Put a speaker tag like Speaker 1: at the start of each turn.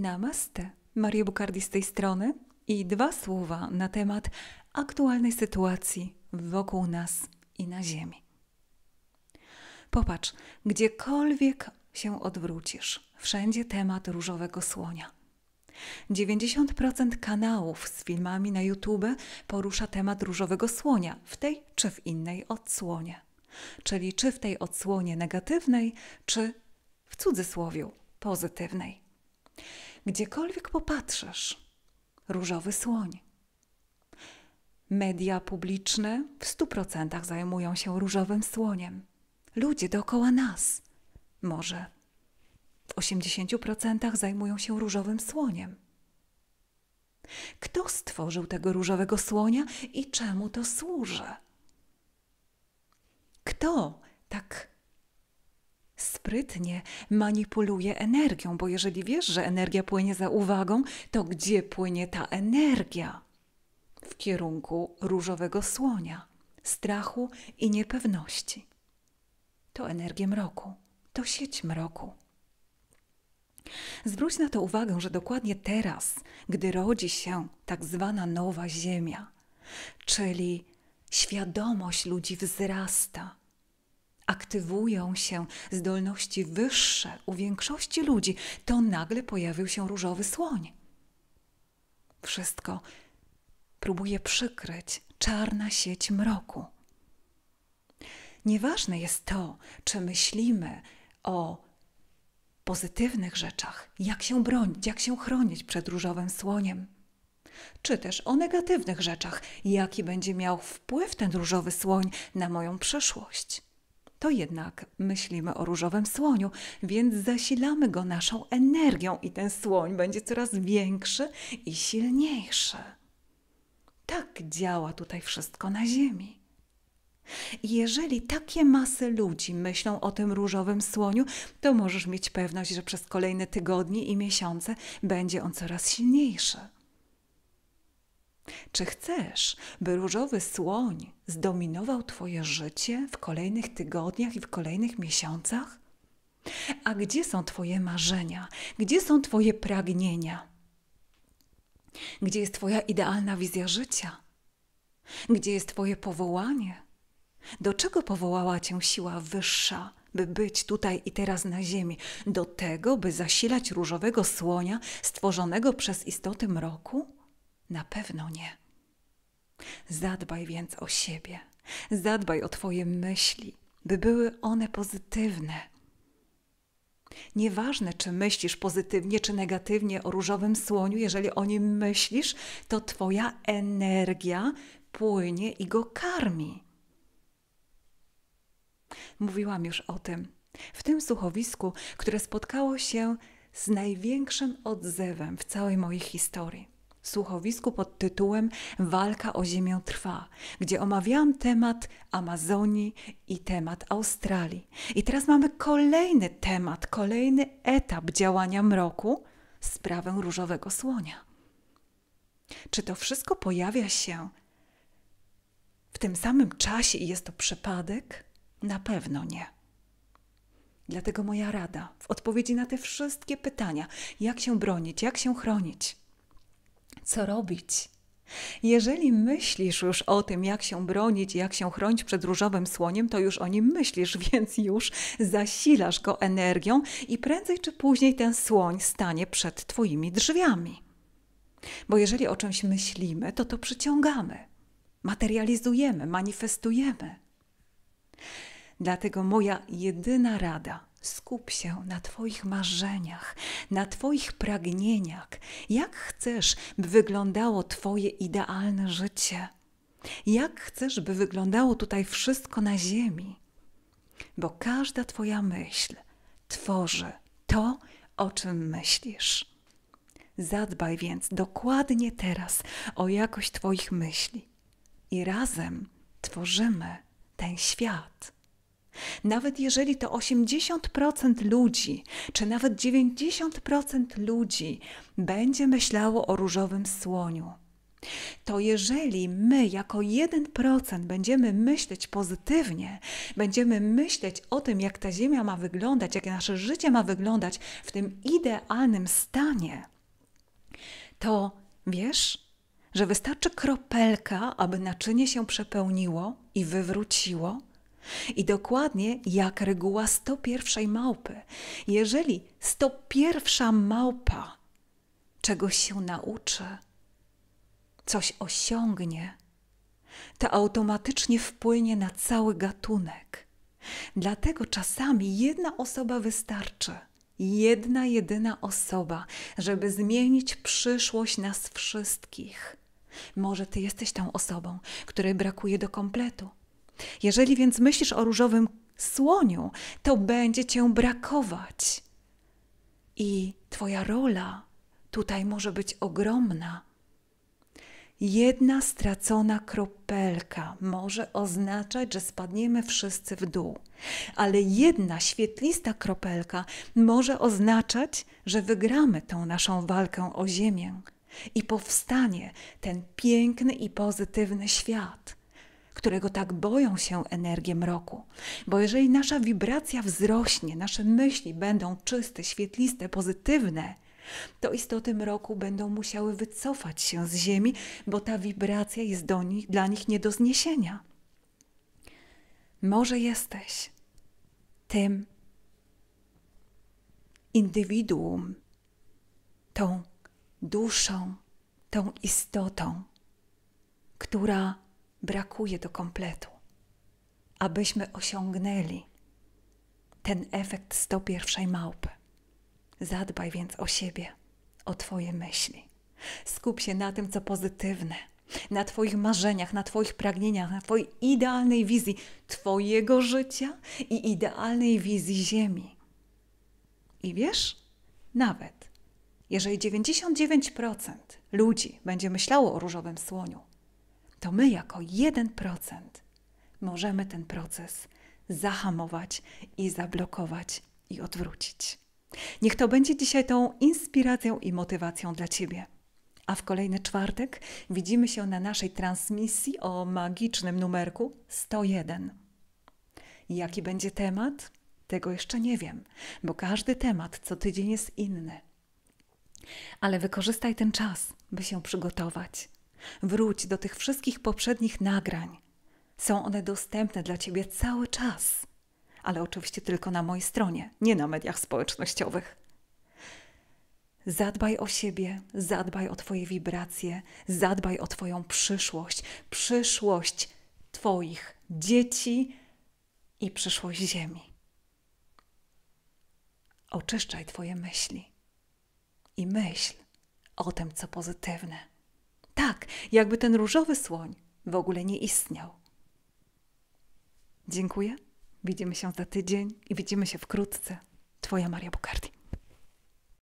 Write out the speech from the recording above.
Speaker 1: Namaste. Mario Bukardi z tej strony i dwa słowa na temat aktualnej sytuacji wokół nas i na Ziemi. Popatrz, gdziekolwiek się odwrócisz, wszędzie temat różowego słonia. 90% kanałów z filmami na YouTube porusza temat różowego słonia w tej czy w innej odsłonie. Czyli czy w tej odsłonie negatywnej, czy w cudzysłowie pozytywnej. Gdziekolwiek popatrzysz, różowy słoń. Media publiczne w 100% zajmują się różowym słoniem. Ludzie dookoła nas, może w 80% zajmują się różowym słoniem. Kto stworzył tego różowego słonia i czemu to służy? Kto tak sprytnie manipuluje energią, bo jeżeli wiesz, że energia płynie za uwagą, to gdzie płynie ta energia? W kierunku różowego słonia, strachu i niepewności. To energia mroku, to sieć mroku. Zwróć na to uwagę, że dokładnie teraz, gdy rodzi się tak zwana nowa Ziemia, czyli świadomość ludzi wzrasta, aktywują się zdolności wyższe u większości ludzi, to nagle pojawił się różowy słoń. Wszystko próbuje przykryć czarna sieć mroku. Nieważne jest to, czy myślimy o pozytywnych rzeczach, jak się bronić, jak się chronić przed różowym słoniem, czy też o negatywnych rzeczach, jaki będzie miał wpływ ten różowy słoń na moją przyszłość to jednak myślimy o różowym słoniu, więc zasilamy go naszą energią i ten słoń będzie coraz większy i silniejszy. Tak działa tutaj wszystko na Ziemi. Jeżeli takie masy ludzi myślą o tym różowym słoniu, to możesz mieć pewność, że przez kolejne tygodnie i miesiące będzie on coraz silniejszy. Czy chcesz, by różowy słoń zdominował Twoje życie w kolejnych tygodniach i w kolejnych miesiącach? A gdzie są Twoje marzenia? Gdzie są Twoje pragnienia? Gdzie jest Twoja idealna wizja życia? Gdzie jest Twoje powołanie? Do czego powołała Cię siła wyższa, by być tutaj i teraz na Ziemi? Do tego, by zasilać różowego słonia stworzonego przez istoty mroku? Na pewno nie. Zadbaj więc o siebie, zadbaj o Twoje myśli, by były one pozytywne. Nieważne, czy myślisz pozytywnie czy negatywnie o różowym słoniu, jeżeli o nim myślisz, to Twoja energia płynie i go karmi. Mówiłam już o tym. W tym słuchowisku, które spotkało się z największym odzewem w całej mojej historii słuchowisku pod tytułem Walka o Ziemię trwa, gdzie omawiałam temat Amazonii i temat Australii. I teraz mamy kolejny temat, kolejny etap działania mroku sprawę różowego słonia. Czy to wszystko pojawia się w tym samym czasie i jest to przypadek? Na pewno nie. Dlatego moja rada w odpowiedzi na te wszystkie pytania: jak się bronić, jak się chronić, co robić. Jeżeli myślisz już o tym, jak się bronić, jak się chronić przed różowym słoniem, to już o nim myślisz, więc już zasilasz go energią i prędzej czy później ten słoń stanie przed Twoimi drzwiami. Bo jeżeli o czymś myślimy, to to przyciągamy, materializujemy, manifestujemy. Dlatego moja jedyna rada – Skup się na Twoich marzeniach, na Twoich pragnieniach. Jak chcesz, by wyglądało Twoje idealne życie? Jak chcesz, by wyglądało tutaj wszystko na Ziemi? Bo każda Twoja myśl tworzy to, o czym myślisz. Zadbaj więc dokładnie teraz o jakość Twoich myśli i razem tworzymy ten świat. Nawet jeżeli to 80% ludzi, czy nawet 90% ludzi będzie myślało o różowym słoniu, to jeżeli my jako 1% będziemy myśleć pozytywnie, będziemy myśleć o tym, jak ta Ziemia ma wyglądać, jak nasze życie ma wyglądać w tym idealnym stanie, to wiesz, że wystarczy kropelka, aby naczynie się przepełniło i wywróciło i dokładnie jak reguła 101 małpy. Jeżeli 101 małpa czegoś się nauczy, coś osiągnie, to automatycznie wpłynie na cały gatunek. Dlatego czasami jedna osoba wystarczy, jedna jedyna osoba, żeby zmienić przyszłość nas wszystkich. Może ty jesteś tą osobą, której brakuje do kompletu jeżeli więc myślisz o różowym słoniu, to będzie cię brakować. I Twoja rola tutaj może być ogromna. Jedna stracona kropelka może oznaczać, że spadniemy wszyscy w dół, ale jedna świetlista kropelka może oznaczać, że wygramy tą naszą walkę o Ziemię i powstanie ten piękny i pozytywny świat którego tak boją się energię mroku. Bo jeżeli nasza wibracja wzrośnie, nasze myśli będą czyste, świetliste, pozytywne, to istoty mroku będą musiały wycofać się z ziemi, bo ta wibracja jest do nich, dla nich nie do zniesienia. Może jesteś tym indywiduum, tą duszą, tą istotą, która brakuje do kompletu, abyśmy osiągnęli ten efekt 101 małpy. Zadbaj więc o siebie, o Twoje myśli. Skup się na tym, co pozytywne, na Twoich marzeniach, na Twoich pragnieniach, na Twojej idealnej wizji Twojego życia i idealnej wizji Ziemi. I wiesz, nawet jeżeli 99% ludzi będzie myślało o różowym słoniu, to my jako 1% możemy ten proces zahamować i zablokować i odwrócić. Niech to będzie dzisiaj tą inspiracją i motywacją dla Ciebie. A w kolejny czwartek widzimy się na naszej transmisji o magicznym numerku 101. Jaki będzie temat? Tego jeszcze nie wiem, bo każdy temat co tydzień jest inny. Ale wykorzystaj ten czas, by się przygotować, Wróć do tych wszystkich poprzednich nagrań. Są one dostępne dla Ciebie cały czas, ale oczywiście tylko na mojej stronie, nie na mediach społecznościowych. Zadbaj o siebie, zadbaj o Twoje wibracje, zadbaj o Twoją przyszłość, przyszłość Twoich dzieci i przyszłość Ziemi. Oczyszczaj Twoje myśli i myśl o tym, co pozytywne tak, jakby ten różowy słoń w ogóle nie istniał. Dziękuję. Widzimy się za tydzień i widzimy się wkrótce. Twoja Maria Bukardi.